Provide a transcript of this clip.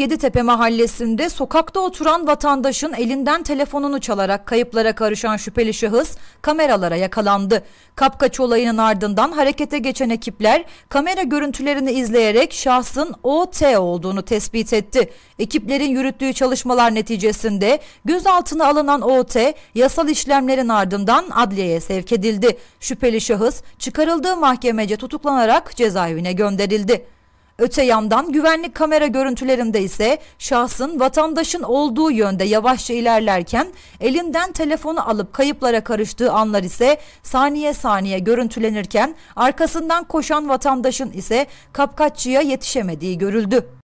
Yeditepe mahallesinde sokakta oturan vatandaşın elinden telefonunu çalarak kayıplara karışan şüpheli şahıs kameralara yakalandı. Kapkaç olayının ardından harekete geçen ekipler kamera görüntülerini izleyerek şahsın OT olduğunu tespit etti. Ekiplerin yürüttüğü çalışmalar neticesinde gözaltına alınan OT yasal işlemlerin ardından adliyeye sevk edildi. Şüpheli şahıs çıkarıldığı mahkemece tutuklanarak cezaevine gönderildi. Öte yandan güvenlik kamera görüntülerinde ise şahsın vatandaşın olduğu yönde yavaşça ilerlerken elinden telefonu alıp kayıplara karıştığı anlar ise saniye saniye görüntülenirken arkasından koşan vatandaşın ise kapkaççıya yetişemediği görüldü.